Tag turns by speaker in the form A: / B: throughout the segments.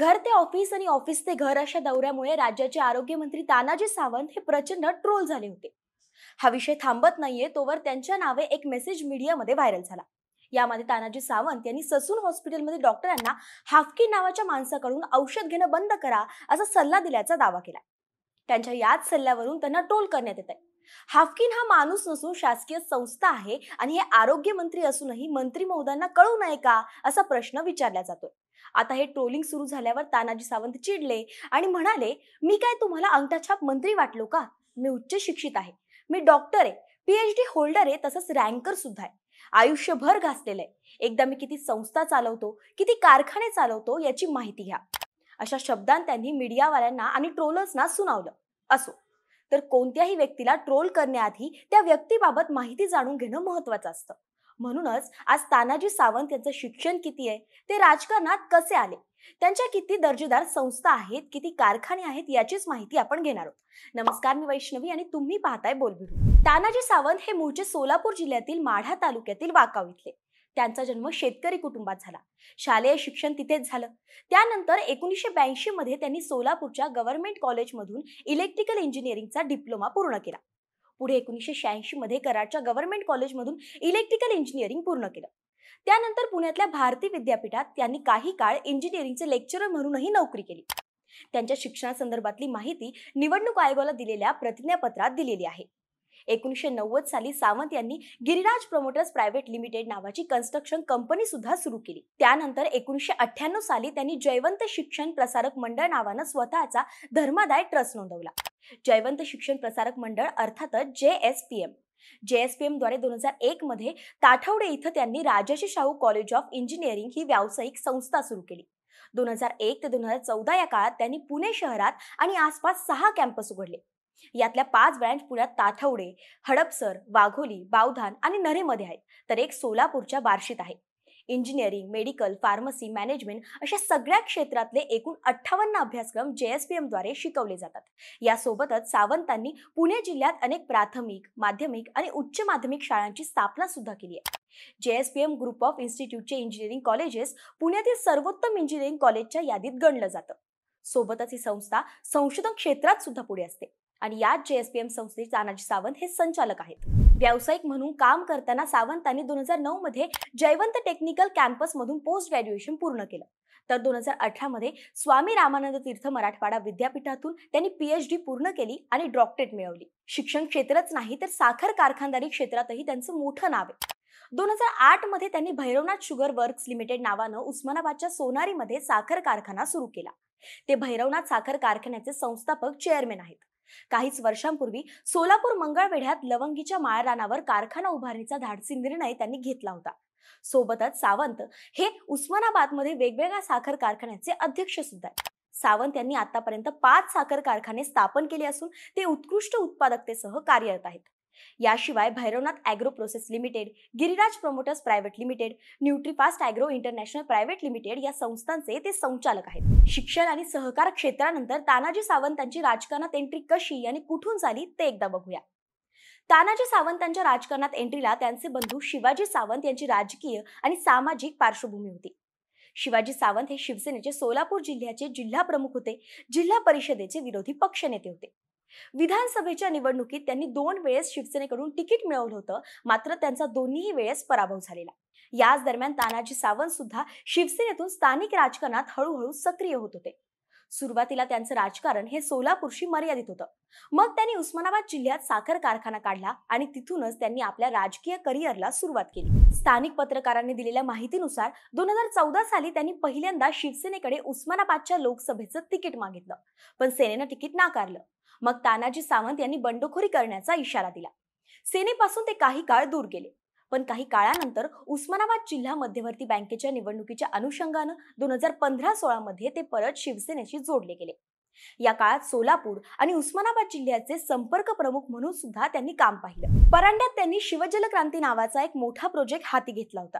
A: घर ते ऑफिस आणि ऑफिस ते घर अशा दौऱ्यामुळे राज्याचे आरोग्यमंत्री तानाजी सावंत हे प्रचंड ट्रोल झाले होते हा विषय थांबत नाहीये तोवर त्यांच्या नावे एक मेसेज मीडियामध्ये व्हायरल झाला यामध्ये तानाजी सावंत यांनी ससून हॉस्पिटलमध्ये डॉक्टरांना हाफकी नावाच्या माणसाकडून औषध घेणं बंद करा असा सल्ला दिल्याचा दावा केला त्यांच्या याच सल्ल्यावरून त्यांना ट्रोल करण्यात येत आहे हाफकिन हा माणूस नसून शासकीय संस्था आहे आणि हे आरोग्य मंत्री असूनही मंत्री महोदयांना कळू नये का असा प्रश्न विचारला जातोय आता हे ट्रोलिंग सुरू झाल्यावर तानाजी सावंत चिडले आणि म्हणाले मी काय तुम्हाला अंगठाछाप मंत्री वाटलो का मी उच्च शिक्षित आहे मी डॉक्टर आहे पीएच डी होल्डर आहे तसंच रँकर सुद्धा आहे आयुष्यभर घासलेलं आहे एकदा मी किती संस्था चालवतो किती कारखाने चालवतो याची माहिती घ्या अशा शब्दांत त्यांनी मीडियावाल्यांना आणि ट्रोलर्सना सुनावलं असो तर कोणत्याही व्यक्तीला ट्रोल करण्याआधी त्या व्यक्तीबाबत माहिती जाणून घेणं महत्वाचं असतं म्हणूनच आज तानाजी सावंत यांचं शिक्षण किती आहे ते राजकारणात कसे आले त्यांच्या किती दर्जेदार संस्था आहेत किती कारखाने आहेत याचीच माहिती आपण घेणार आहोत नमस्कार मी वैष्णवी आणि तुम्ही पाहताय बोलबिडू तानाजी सावंत हे मूळचे सोलापूर जिल्ह्यातील माढा तालुक्यातील वाकाव इथले त्यांचा जन्म शेतकरी कुटुंबात झाला शालेय शिक्षण तिथेच झालं त्यानंतर एकोणीसशे ब्याऐंशी मध्ये त्यांनी सोलापूरच्या गव्हर्नमेंट कॉलेजमधून इलेक्ट्रिकल इंजिनिअरिंगचा डिप्लोमा पूर्ण केला पुढे एकोणीसशे शहाऐंशी मध्ये कराडच्या गव्हर्नमेंट कॉलेजमधून इलेक्ट्रिकल इंजिनिअरिंग पूर्ण केलं त्यानंतर पुण्यातल्या भारती विद्यापीठात त्यांनी काही काळ इंजिनिअरिंगचे लेक्चरर म्हणूनही नोकरी केली त्यांच्या शिक्षणासंदर्भातली माहिती निवडणूक आयोगाला दिलेल्या प्रतिज्ञापत्रात दिलेली आहे एकोणीशे नव्वद साली सावंत यांनी गिरिराज प्रमोटर्स प्रायव्हेट लिमिटेड नावाची कन्स्ट्रक्शन कंपनी सुद्धा सुरू केली त्यानंतर एकोणीशे अठ्ठ्याण्णव साली त्यांनी जयवंत शिक्षण प्रसारक मंडळ नावानं स्वतःचा धर्मादाय ट्रस्ट नोंदवला जयवंत शिक्षण प्रसारक मंडळ अर्थातच जे एस पी एम जेएसपीएम द्वारे दोन हजार एक मध्ये ताठवडे इथं त्यांनी Rajarshi Shahu college of engineering ही व्यावसायिक संस्था सुरू केली दोन हजार एक ते दोन हजार चौदा या काळात त्यांनी पुणे शहरात आणि आसपास सहा कॅम्पस उघडले यातल्या पाच ब्रँच पुण्यात ताठवडे हडपसर वाघोली बावधान आणि नरेमध्ये आहेत तर एक सोलापूरच्या बार्शीत आहे इंजिनिअरिंग मेडिकल फार्मसी मॅनेजमेंट अशा सगळ्या क्षेत्रातले एकूण अठ्ठावन्न अभ्यासक्रम जेएसपीएमद्वारे शिकवले जातात यासोबतच सावंतांनी पुणे जिल्ह्यात अनेक प्राथमिक माध्यमिक आणि उच्च माध्यमिक शाळांची स्थापना सुद्धा केली आहे जेएसपीएम ग्रुप ऑफ इन्स्टिट्यूटचे इंजिनिअरिंग कॉलेजेस पुण्यातील सर्वोत्तम इंजिनिअरिंग कॉलेजच्या यादीत गणलं जातं सोबतच ही संस्था संशोधन क्षेत्रात सुद्धा पुढे असते आणि याच जेएसपीएम संस्थेचे तानाजी सावंत हे संचालक आहेत व्यावसायिक म्हणून काम करताना सावंतांनी दोन हजार नऊ मध्ये जयवंत टेक्निकल कॅम्पसमधून पोस्ट ग्रॅज्युएशन पूर्ण केलं तर दोन हजार अठरामध्ये स्वामी रामानंद तीर्थ मराठवाडा विद्यापीठातून त्यांनी पीएचडी पूर्ण केली आणि डॉक्टरेट मिळवली शिक्षण क्षेत्रच नाही तर साखर कारखानदारी क्षेत्रातही त्यांचं मोठं नाव आहे दोन हजार आठ मध्ये त्यांनी भैरवनाथ शुगर वर्क्स लिमिटेड नावानं उस्मानाबादच्या सोनारीमध्ये साखर कारखाना सुरू केला ते भैरवनाथ साखर कारखान्याचे संस्थापक चेअरमॅन आहेत काहीच वर्षांपूर्वी सोलापूर मंगळवेढ्यात लवंगीच्या माळरानावर कारखाना उभारणीचा धाडसी निर्णय त्यांनी घेतला होता सोबतच सावंत हे उस्मानाबादमध्ये वेगवेगळ्या साखर कारखान्याचे अध्यक्ष सुद्धा आहेत सावंत यांनी आतापर्यंत पाच साखर कारखाने स्थापन केले असून ते उत्कृष्ट उत्पादकतेसह कार्यरत आहेत याशिवाय Bhairavnath agro process limited Giriraj promoters private limited Nutrifast agro international private limited या संस्थांचे ते संचालक आहेत शिक्षण आणि सहकार क्षेत्रानंतर तानाजी सावंतांची राजकारणात एंट्री कशी आणि कुठून झाली ते एकदा बघूया तानाजी सावंत सावंतांच्या राजकारणात एंट्रीला त्यांचे बंधू शिवाजी सावंत यांची राजकीय आणि सामाजिक पार्श्वभूमी होती शिवाजी सावंत हे शिवसेनेचे सोलापूर जिल्ह्याचे जिल्हा प्रमुख होते जिल्हा परिषदेचे विरोधी पक्षनेते होते विधानसभेच्या निवडणुकीत त्यांनी दोन वेळेस शिवसेनेकडून तिकीट मिळवलं होतं मात्र त्यांचा दोन्ही वेळेस पराभव झालेला याच दरम्यान तानाजी सावंत सुद्धा शिवसेनेतून स्थानिक राजकारणात हळूहळू सक्रिय होत होते सुरुवातीला त्यांचं राजकारण हे सोलापूरशी मर्यादित होतं मग त्यांनी उस्मानाबाद जिल्ह्यात साखर कारखाना काढला आणि तिथूनच त्यांनी आपल्या राजकीय करिअरला सुरुवात केली स्थानिक पत्रकारांनी दिलेल्या माहितीनुसार दोन हजार चौदा साली त्यांनी पहिल्यांदा शिवसेनेकडे उस्मानाबादच्या लोकसभेचं तिकीट मागितलं पण सेनेनं तिकीट नाकारलं मग तानाजी सावंत यांनी बंडखोरी करण्याचा इशारा दिला सेनेपासून ते काही काळ दूर गेले पण काही काळानंतर उस्मानाबाद जिल्हा मध्यवर्ती बँकेच्या निवडणुकीच्या अनुषंगानं दोन हजार पंधरा सोळा मध्ये ते परत शिवसेनेशी जोडले गेले या काळात सोलापूर आणि उस्मानाबाद जिल्ह्याचे संपर्क प्रमुख म्हणून सुद्धा त्यांनी काम पाहिलं परांड्यात त्यांनी शिवजल क्रांती नावाचा एक मोठा प्रोजेक्ट हाती घेतला होता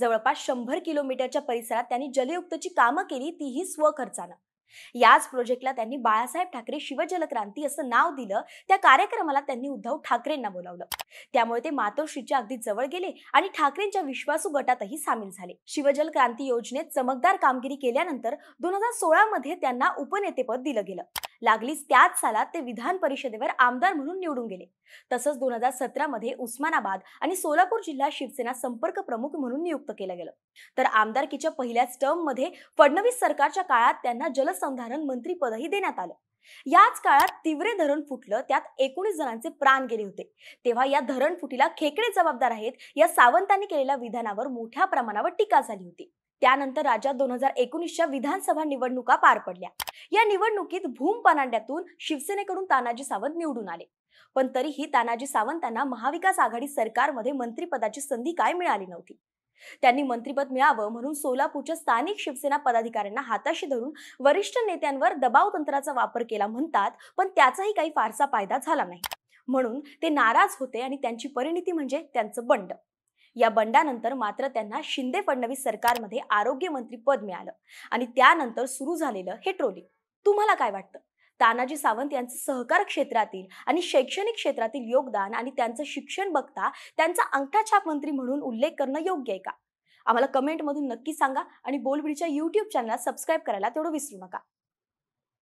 A: जवळपास शंभर किलोमीटरच्या परिसरात त्यांनी जलयुक्तची कामं केली तीही स्वखर्चानं याच प्रोजेक्टला त्यांनी बाळासाहेब ठाकरे शिवजलक्रांती असं नाव दिलं त्या कार्यक्रमाला त्यांनी उद्धव ठाकरेंना बोलावलं त्यामुळे ते मातोश्रीच्या अगदी जवळ गेले आणि ठाकरेंच्या विश्वासू गटातही सामील झाले शिवजल क्रांती योजनेत चमकदार कामगिरी केल्यानंतर दोन हजार सोळा मध्ये त्यांना उपनेतेपद दिलं गेलं लागलीच त्याच सालात ते विधान परिषदेवर आमदार म्हणून निवडून गेले तसंच दोन हजार सतरामध्ये उस्मानाबाद आणि सोलापूर जिल्हा शिवसेना संपर्क प्रमुख म्हणून नियुक्त केलं गेलं तर आमदारकीच्या पहिल्याच मध्ये फडणवीस सरकारच्या काळात त्यांना जलसंधारण मंत्रीपदही देण्यात आलं याच काळात तिवरे धरण फुटलं त्यात एकोणीस जणांचे प्राण गेले होते तेव्हा या धरण फुटीला खेकडे जबाबदार आहेत या सावंतांनी केलेल्या विधानावर मोठ्या प्रमाणावर टीका झाली होती त्यानंतर राज्यात दोन हजार एकोणीसच्या विधानसभा निवडणुका पार पडल्या या निवडणुकीत भूम पनांड्यातून शिवसेनेकडून तानाजी सावंत निवडून आले पण तरीही तानाजी सावंत यांना महाविकास आघाडी सरकारमध्ये मंत्रिपदाची संधी काय मिळाली नव्हती त्यांनी मंत्रिपद मिळावं म्हणून सोलापूरच्या स्थानिक शिवसेना पदाधिकाऱ्यांना हाताशी धरून वरिष्ठ नेत्यांवर दबाव तंत्राचा वापर केला म्हणतात पण त्याचाही काही फारसा फायदा झाला नाही म्हणून ते नाराज होते आणि त्यांची परिणिती म्हणजे त्यांचं बंड या बंडानंतर मात्र त्यांना शिंदे फडणवीस सरकारमध्ये आरोग्य मंत्री पद मिळालं आणि त्यानंतर सुरू झालेलं हे ट्रोलिंग तुम्हाला काय वाटतं तानाजी सावंत यांचं सहकार क्षेत्रातील आणि शैक्षणिक क्षेत्रातील योगदान आणि त्यांचं शिक्षण बघता त्यांचा अंगठा मंत्री म्हणून उल्लेख करणं योग्य आहे का आम्हाला कमेंटमधून नक्की सांगा आणि बोलबिडीच्या युट्यूब चॅनलला सबस्क्राईब करायला तेवढं विसरू नका